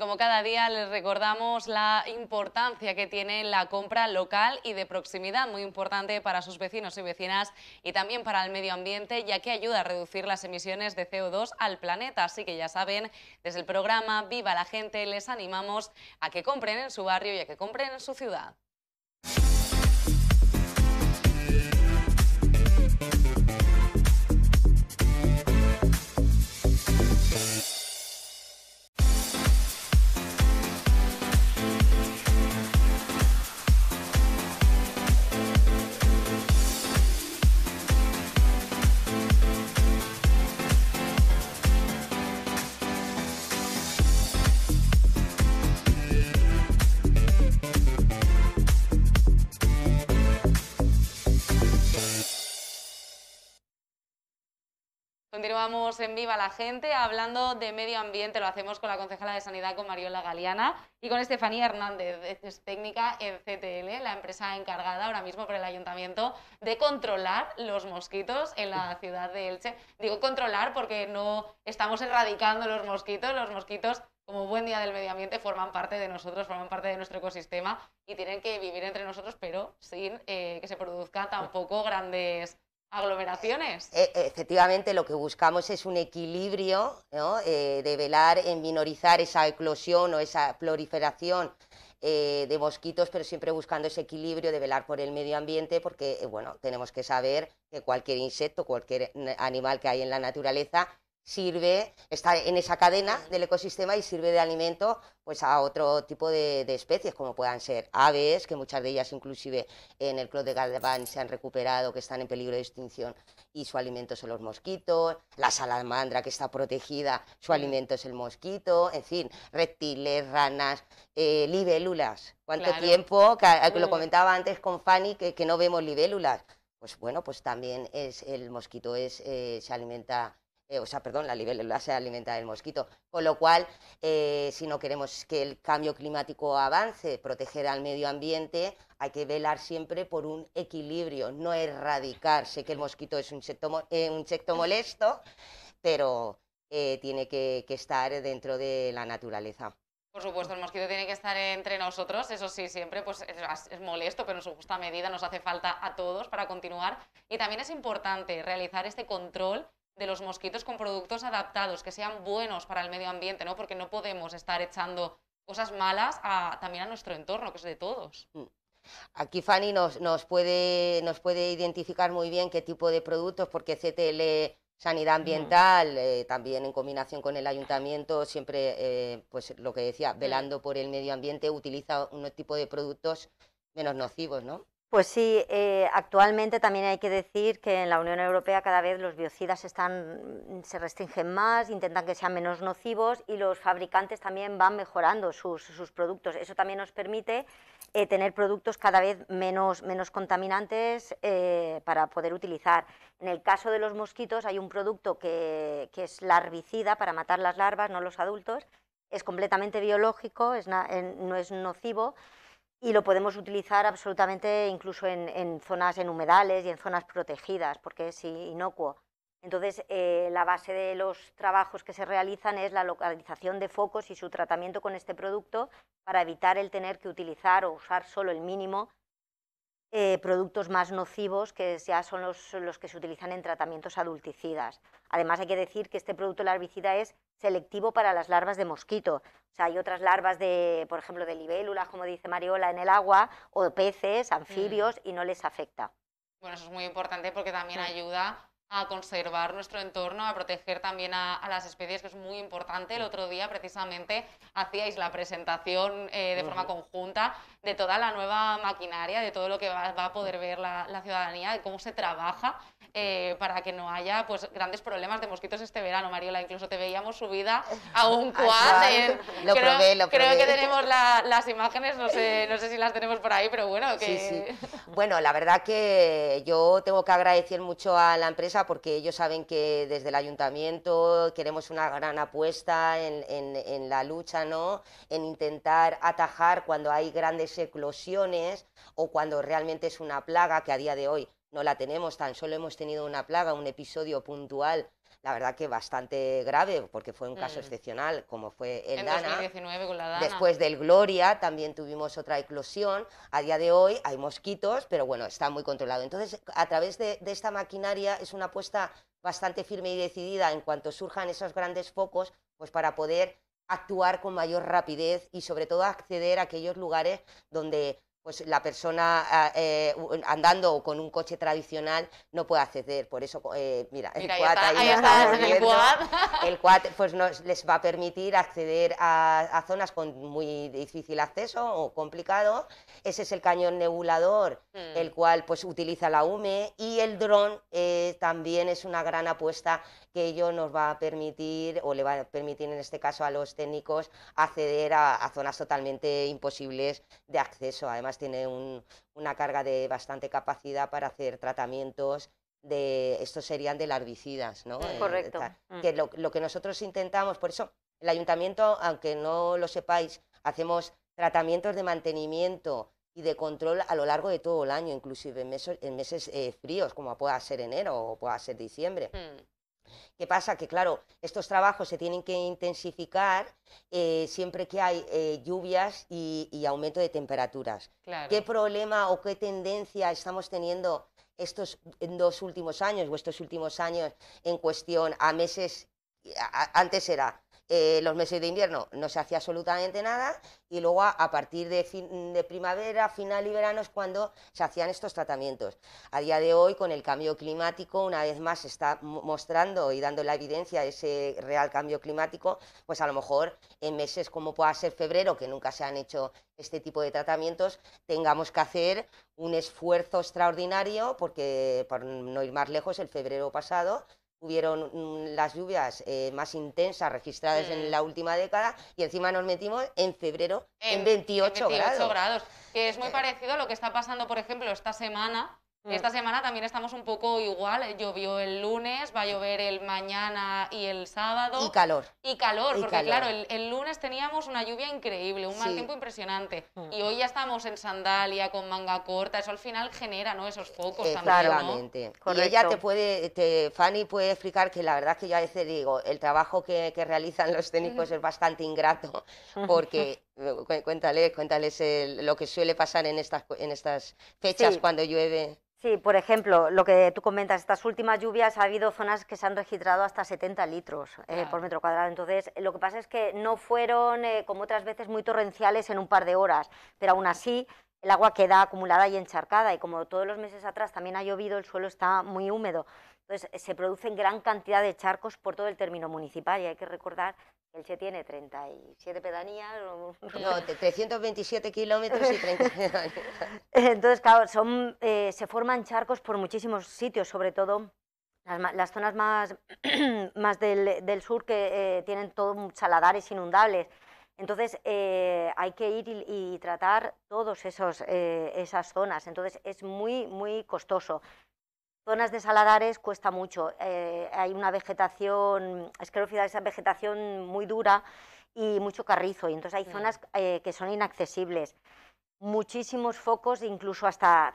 como cada día les recordamos la importancia que tiene la compra local y de proximidad, muy importante para sus vecinos y vecinas y también para el medio ambiente, ya que ayuda a reducir las emisiones de CO2 al planeta. Así que ya saben, desde el programa Viva la Gente les animamos a que compren en su barrio y a que compren en su ciudad. continuamos en Viva la Gente hablando de medio ambiente. Lo hacemos con la concejala de Sanidad, con Mariola Galeana, y con Estefanía Hernández, técnica en CTL, la empresa encargada ahora mismo por el ayuntamiento de controlar los mosquitos en la ciudad de Elche. Digo controlar porque no estamos erradicando los mosquitos, los mosquitos como buen día del medio ambiente, forman parte de nosotros, forman parte de nuestro ecosistema y tienen que vivir entre nosotros, pero sin eh, que se produzca tampoco grandes aglomeraciones. E, efectivamente, lo que buscamos es un equilibrio eh, de velar en minorizar esa eclosión o esa proliferación eh, de mosquitos, pero siempre buscando ese equilibrio de velar por el medio ambiente, porque eh, bueno, tenemos que saber que cualquier insecto, cualquier mm, animal que hay en la naturaleza sirve, está en esa cadena del ecosistema y sirve de alimento pues a otro tipo de, especies, como puedan ser aves, que muchas de ellas inclusive en el Club de Galván se han recuperado, que están en peligro de extinción y su alimento son los mosquitos, la salamandra que está protegida, su alimento es el mosquito, en fin, reptiles, ranas, eh, libélulas. ¿Cuánto tiempo? lo comentaba antes con Fanny, que, no vemos libélulas pues bueno, pues también es el mosquito es, eh, se alimenta eh, o sea, perdón, la se alimenta del mosquito. Con lo cual, eh, si no queremos que el cambio climático avance, proteger al medio ambiente, hay que velar siempre por un equilibrio, no erradicar. Sé que el mosquito es un insecto, eh, un insecto molesto, pero tiene que, estar dentro de la naturaleza. Por supuesto, el mosquito tiene que estar entre nosotros, eso sí, siempre pues es, molesto, pero en su justa medida nos hace falta a todos para continuar. Y también es importante realizar este control de los mosquitos con productos adaptados, que sean buenos para el medio ambiente, ¿no? Porque no podemos estar echando cosas malas también a nuestro entorno, que es de todos. Mm. Aquí Fanny nos, nos, puede, nos puede identificar muy bien qué tipo de productos, porque CTL Sanidad Ambiental, eh, también en combinación con el ayuntamiento, siempre, eh, pues lo que decía, mm. velando por el medio ambiente, utiliza un tipo de productos menos nocivos, ¿no? Pues sí, eh, actualmente también hay que decir que en la Unión Europea cada vez los biocidas mm, se restringen más, intentan que sean menos nocivos y los fabricantes también van mejorando sus, productos. Eso también nos permite eh, tener productos cada vez menos, menos contaminantes eh, para poder utilizar. En el caso de los mosquitos hay un producto que, es larvicida para matar las larvas, no los adultos. Es completamente biológico, no es nocivo y lo podemos utilizar absolutamente incluso en, zonas, en humedales y en zonas protegidas, porque es inocuo. Entonces, eh, la base de los trabajos que se realizan es la localización de focos y su tratamiento con este producto para evitar el tener que utilizar o usar solo el mínimo eh, productos más nocivos que ya son los, que se utilizan en tratamientos adulticidas. Además hay que decir que este producto larvicida es selectivo para las larvas de mosquito. O sea, hay otras larvas de, por ejemplo, de libélulas, como dice Mariola, en el agua, o peces, mm. anfibios, y no les afecta. Bueno, eso es muy importante porque también mm. ayuda a conservar nuestro entorno, a proteger también a, las especies, que es muy importante. El otro día, precisamente, hacíais la presentación eh, de forma conjunta de toda la nueva maquinaria, de todo lo que va, a poder ver la, ciudadanía, de cómo se trabaja eh, para que no haya pues, grandes problemas de mosquitos este verano, Mariola. Incluso te veíamos subida a un ah, quad. lo creo, probé, lo probé. creo que tenemos las imágenes, no sé, no sé si las tenemos por ahí, pero bueno. Que... Sí, sí. Bueno, la verdad que yo tengo que agradecer mucho a la empresa porque ellos saben que desde el ayuntamiento queremos una gran apuesta en, la lucha, ¿no? En intentar atajar cuando hay grandes eclosiones o cuando realmente es una plaga que a día de hoy no la tenemos, tan solo hemos tenido una plaga, un episodio puntual la verdad que bastante grave, porque fue un caso mm. excepcional, como fue el en Dana. la Después del Gloria también tuvimos otra eclosión. A día de hoy hay mosquitos, pero bueno, está muy controlado. Entonces, a través de, de esta maquinaria es una apuesta bastante firme y decidida en cuanto surjan esos grandes focos, pues para poder actuar con mayor rapidez y sobre todo acceder a aquellos lugares donde pues, la persona ah, eh, andando con un coche tradicional no puede acceder. Por eso, eh, mira, el quad ahí, está, el, quad. pues les va a permitir acceder a, zonas con muy difícil acceso o complicado. Ese es el cañón nebulador, mm. el cual pues utiliza la UME y el dron eh, también es una gran apuesta que ello nos va a permitir, o le va a permitir en este caso a los técnicos, acceder a, zonas totalmente imposibles de acceso. Además, tiene una carga de bastante capacidad para hacer tratamientos de estos serían de larvicidas, ¿no? Mm, eh, correcto. Mm. que lo, que nosotros intentamos, por eso el ayuntamiento, aunque no lo sepáis, hacemos tratamientos de mantenimiento y de control a lo largo de todo el año, inclusive en meses, eh, fríos, como pueda ser enero o pueda ser diciembre. Mm. ¿Qué pasa? Que claro, estos trabajos se tienen que intensificar eh, siempre que hay eh, lluvias y, aumento de temperaturas. ¿Qué problema o qué tendencia estamos teniendo estos dos últimos años o estos últimos años en cuestión a meses? antes era eh, los meses de invierno no se hacía absolutamente nada y luego a, partir de, de, primavera, final y verano es cuando se hacían estos tratamientos. A día de hoy, con el cambio climático, una vez más se está mostrando y dando la evidencia de ese real cambio climático, pues a lo mejor en meses como pueda ser febrero, que nunca se han hecho este tipo de tratamientos, tengamos que hacer un esfuerzo extraordinario, porque por no ir más lejos, el febrero pasado hubieron mm, las lluvias eh, más intensas registradas en mm. la última década y encima nos metimos en febrero en, 28, grados. Que es muy eh. parecido a lo que está pasando, por ejemplo, esta semana Mm. Esta semana también estamos un poco igual. Eh, llovió el lunes, va a llover el mañana y el sábado. Y calor. Y calor, porque claro, el, lunes teníamos una lluvia increíble, un mal tiempo impresionante. Mm. Y hoy ya estamos en sandalia, con manga corta. Eso al final genera, ¿no? Esos focos también. ¿no? Y ella te puede, te, Fanny puede explicar que la verdad que yo a veces digo, el trabajo que, que realizan los técnicos es bastante ingrato, porque cuéntale, cuéntales lo que suele pasar en estas, en estas fechas cuando llueve. Sí, por ejemplo, lo que tú comentas, estas últimas lluvias ha habido zonas que se han registrado hasta 70 litros eh, por metro cuadrado. Entonces, lo que pasa es que no fueron, eh, como otras veces, muy torrenciales en un par de horas, pero aún así el agua queda acumulada y encharcada. Y como todos los meses atrás también ha llovido, el suelo está muy húmedo. Entonces, se producen gran cantidad de charcos por todo el término municipal y hay que recordar se tiene 37 pedanías. No, 327 kilómetros y 30 Entonces, claro, son, eh, se forman charcos por muchísimos sitios, sobre todo las, zonas más, más del, sur que eh, tienen todos saladares inundables. Entonces, eh, hay que ir y, y tratar todas esas zonas. Entonces, es muy, muy costoso. Zonas de saladares cuesta mucho, eh, hay una vegetación, esclerófila esa vegetación muy dura y mucho carrizo, y entonces hay zonas eh, que son inaccesibles. Muchísimos focos, incluso hasta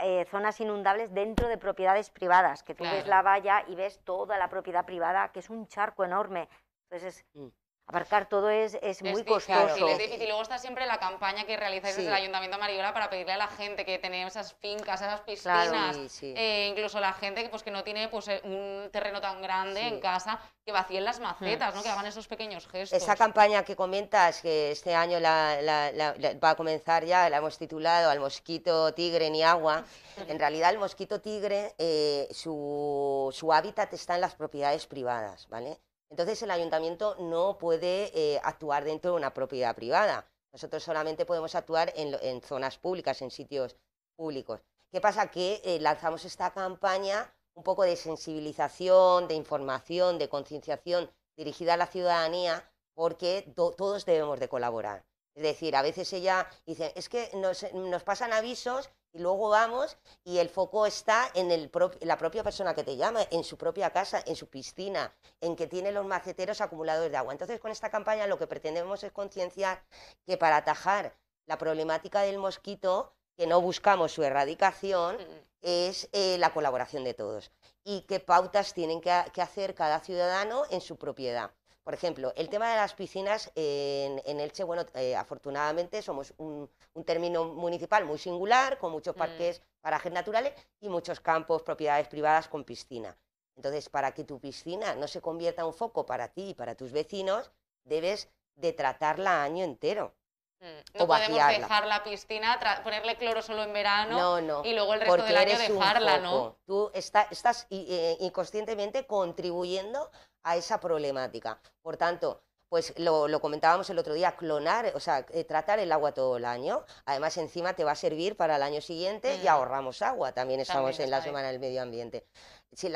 eh, zonas inundables dentro de propiedades privadas, que tú ves la valla y ves toda la propiedad privada, que es un charco enorme. Entonces, mm. Abarcar todo es, es muy costoso. es difícil. luego está siempre la campaña que realizáis desde el Ayuntamiento de Mariola para pedirle a la gente que tiene esas fincas, esas piscinas, eh, incluso la gente que, pues, que no tiene pues, eh, un terreno tan grande en casa, que vacíen las macetas, ¿no? que mm. hagan esos pequeños gestos. Esa campaña que comentas, que este año va a comenzar ya, la hemos titulado Al mosquito tigre ni agua. En realidad el mosquito tigre, eh, su, su hábitat está en las propiedades privadas, ¿vale? Entonces el ayuntamiento no puede eh, actuar dentro de una propiedad privada. Nosotros solamente podemos actuar en, zonas públicas, en sitios públicos. ¿Qué pasa? Que eh, lanzamos esta campaña un poco de sensibilización, de información, de concienciación dirigida a la ciudadanía, porque todos debemos de colaborar. Es decir, a veces ella dice, es que nos, pasan avisos y luego vamos y el foco está en la propia persona que te llama, en su propia casa, en su piscina, en que tiene los maceteros acumuladores de agua. Entonces, con esta campaña lo que pretendemos es concienciar que para atajar la problemática del mosquito, que no buscamos su erradicación, mm, mm. es eh, la colaboración de todos y qué pautas tienen que hacer cada ciudadano en su propiedad. Por ejemplo, el tema de las piscinas en, Elche, bueno, eh, afortunadamente somos un, término municipal muy singular, con muchos mm. parques, parajes naturales y muchos campos, propiedades privadas con piscina. Entonces, para que tu piscina no se convierta en un foco para ti y para tus vecinos, debes de tratarla año entero. Mm. No podemos dejar la piscina, ponerle cloro solo en verano y luego el resto del año dejarla, ¿no? Tú estás eh, inconscientemente contribuyendo a esa problemática. Por tanto, pues lo, comentábamos el otro día, clonar, o sea, eh, tratar el agua todo el año. Además, encima te va a servir para el año siguiente y mm. ahorramos agua. También estamos en la Semana del Medio Ambiente. Si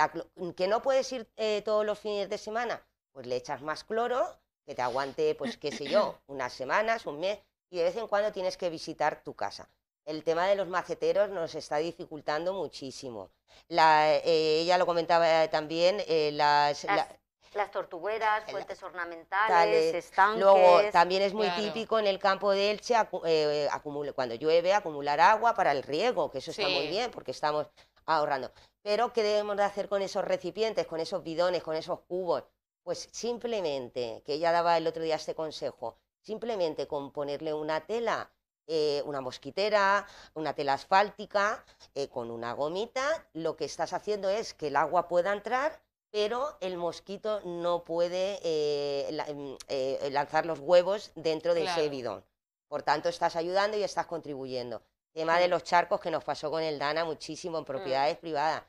que no puedes ir eh, todos los fines de semana, pues le echas más cloro, que te aguante, pues qué sé yo, unas semanas, un mes, y de vez en cuando tienes que visitar tu casa. El tema de los maceteros nos está dificultando muchísimo. Eh, ella lo comentaba también, las, la, las tortugueras, fuentes ornamentales, tales. Luego también es muy típico en el campo de Elche eh, cuando llueve acumular agua para el riego, que eso está muy bien porque estamos ahorrando. Pero ¿qué debemos de hacer con esos recipientes, con esos bidones, con esos cubos? Pues simplemente, que ella daba el otro día este consejo, simplemente con ponerle una tela, eh, una mosquitera, una tela asfáltica, eh, con una gomita, lo que estás haciendo es que el agua pueda entrar pero el mosquito no puede eh, mm, eh, eh, lanzar los huevos dentro de ese bidón. Por tanto, estás ayudando y estás contribuyendo. Tema de mm. los charcos que nos pasó con el Dana muchísimo en mm. propiedades privadas.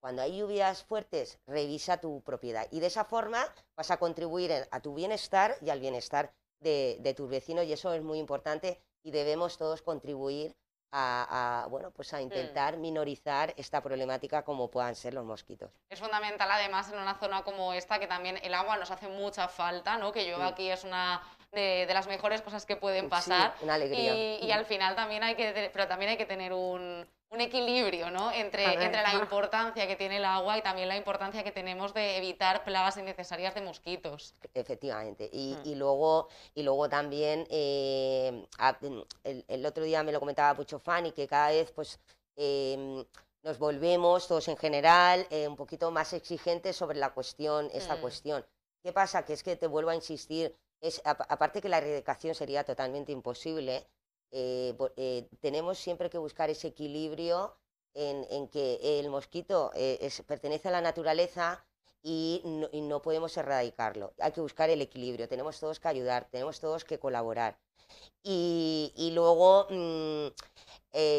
Cuando hay lluvias fuertes, revisa tu propiedad y de esa forma vas a contribuir a tu bienestar y al bienestar de tus vecinos y eso es muy importante y debemos todos contribuir a, bueno, pues a hmm. intentar minorizar esta problemática como puedan ser los mosquitos. Es fundamental además en una zona como esta que también el agua nos hace mucha falta, ¿no? que yo hmm. aquí es una de, las mejores cosas que pueden pasar. una alegría. Y, hmm. al final también hay que, pero también hay que tener un, un equilibrio ¿no? entre, entre la importancia que tiene el agua y también la importancia que tenemos de evitar plagas innecesarias de mosquitos. Efectivamente. Y, mm. luego, y luego también, eh, el, otro día me lo comentaba Pucho Fanny, que cada vez pues, em, nos volvemos todos en general eh, un poquito más exigentes sobre la cuestión, esta mm. cuestión. ¿Qué pasa? Que es que te vuelvo a insistir, es, aparte que la erradicación sería totalmente imposible, eh, eh, tenemos siempre que buscar ese equilibrio en, en que el mosquito eh, pertenece a la naturaleza y no, no, podemos erradicarlo. Hay que buscar el equilibrio, tenemos todos que ayudar, tenemos todos que colaborar. Y, y luego, mm,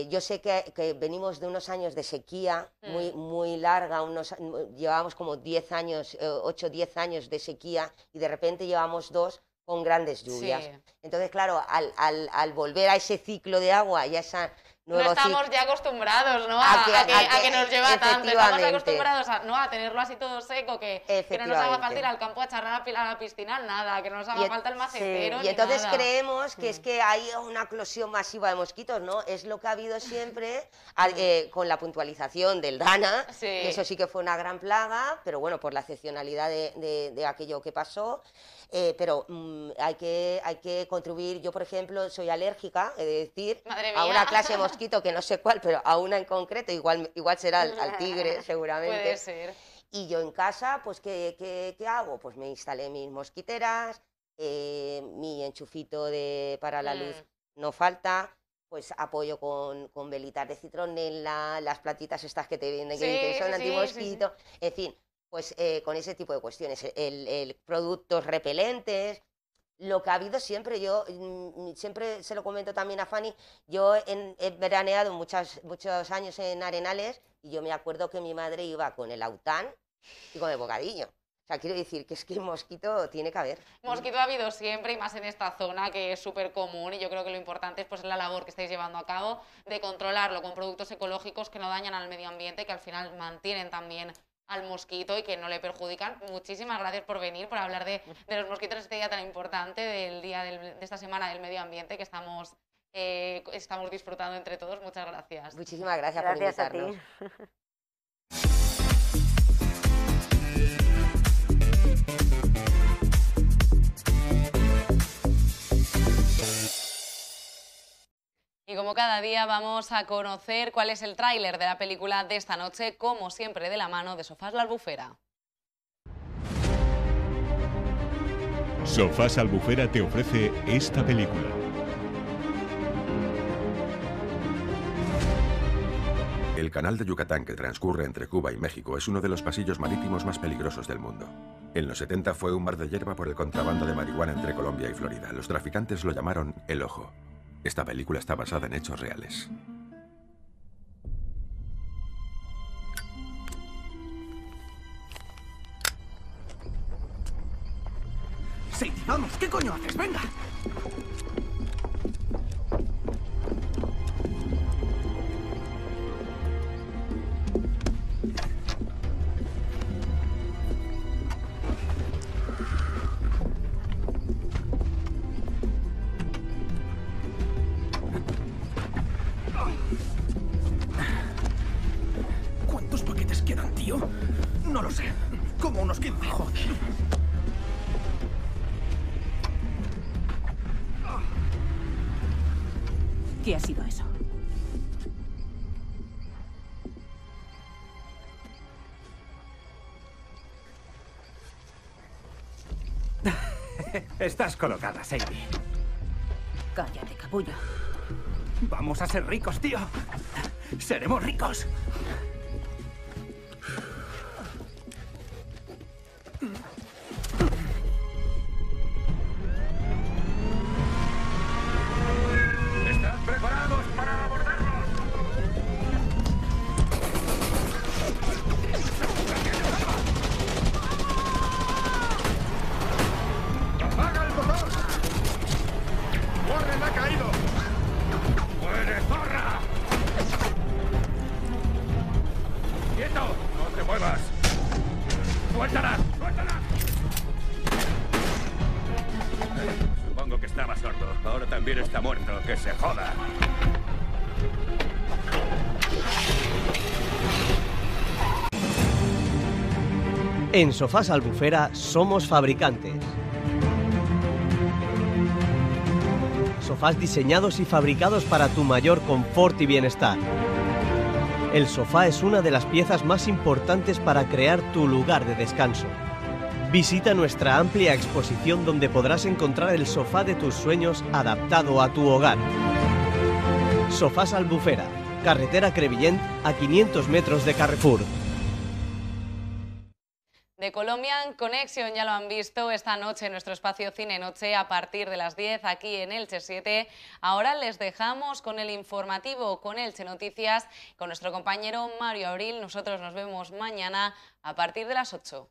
yo sé que, que, venimos de unos años de sequía muy, mm. muy larga, unos, llevábamos como 10 años, 8 o 10 años de sequía y de repente llevamos dos con grandes lluvias. Entonces, claro, al, volver a ese ciclo de agua y a esa No estamos ya acostumbrados, ¿no? A, que, nos lleva tanto. Estamos acostumbrados a, tenerlo así todo seco, que, no nos haga falta ir al campo a charrar a la piscina, nada, que no nos haga falta el macetero. Y entonces creemos que es mm. que hay una eclosión masiva de mosquitos, ¿no? Es lo que ha habido siempre mm. eh, con la puntualización del Dana, que eso sí que fue una gran plaga, pero bueno, por la excepcionalidad de aquello que pasó. Eh, pero mm, hay, que, hay contribuir. Yo, por ejemplo, soy alérgica, es de decir, a una clase de mosquito que no sé cuál, pero a una en concreto, igual, igual será al, tigre, seguramente. Y yo en casa, pues, ¿qué, hago? Pues me instalé mis mosquiteras, eh, mi enchufito de, para la luz mm. no falta, pues apoyo con, velitas de citronela, las platitas estas que te vienen, que son anti-mosquito, en fin pues eh, con ese tipo de cuestiones, e, el, productos repelentes, lo que ha habido siempre, yo mm, siempre se lo comento también a Fanny, yo he veraneado muchas, muchos años en Arenales y yo me acuerdo que mi madre iba con el aután y con el bocadillo. O sea, quiero decir que es que mosquito tiene que haber. Mosquito ha habido siempre y más en esta zona que es súper común y yo creo que lo importante es pues la labor que estáis llevando a cabo de controlarlo con productos ecológicos que no dañan al medio ambiente y que al final mantienen también al mosquito y que no le perjudican. Muchísimas gracias por venir, por hablar de, los mosquitos este día tan importante, del día de esta semana del medio ambiente que estamos, eh, estamos disfrutando entre todos. Muchas gracias. Muchísimas gracias, por invitarnos. Y como cada día vamos a conocer cuál es el tráiler de la película de esta noche, como siempre de la mano de Sofás La Albufera. Sofás Albufera te ofrece esta película. El canal de Yucatán que transcurre entre Cuba y México es uno de los pasillos marítimos más peligrosos del mundo. En los 70 fue un mar de hierba por el contrabando de marihuana entre Colombia y Florida. Los traficantes lo llamaron El Ojo. Esta película está basada en hechos reales. Sí, vamos, ¿qué coño haces? ¡Venga! Estás colocada, Sadie. Cállate, capullo. Vamos a ser ricos, tío. Seremos ricos. En Sofás Albufera somos fabricantes. Sofás diseñados y fabricados para tu mayor confort y bienestar. El sofá es una de las piezas más importantes para crear tu lugar de descanso. Visita nuestra amplia exposición donde podrás encontrar el sofá de tus sueños adaptado a tu hogar. Sofás Albufera, carretera Crevillent a 500 metros de Carrefour de Colombian Connection. Ya lo han visto esta noche en nuestro espacio Cine Noche a partir de las 10 aquí en Elche 7. Ahora les dejamos con el informativo con Elche Noticias con nuestro compañero Mario Abril. Nosotros nos vemos mañana a partir de las 8.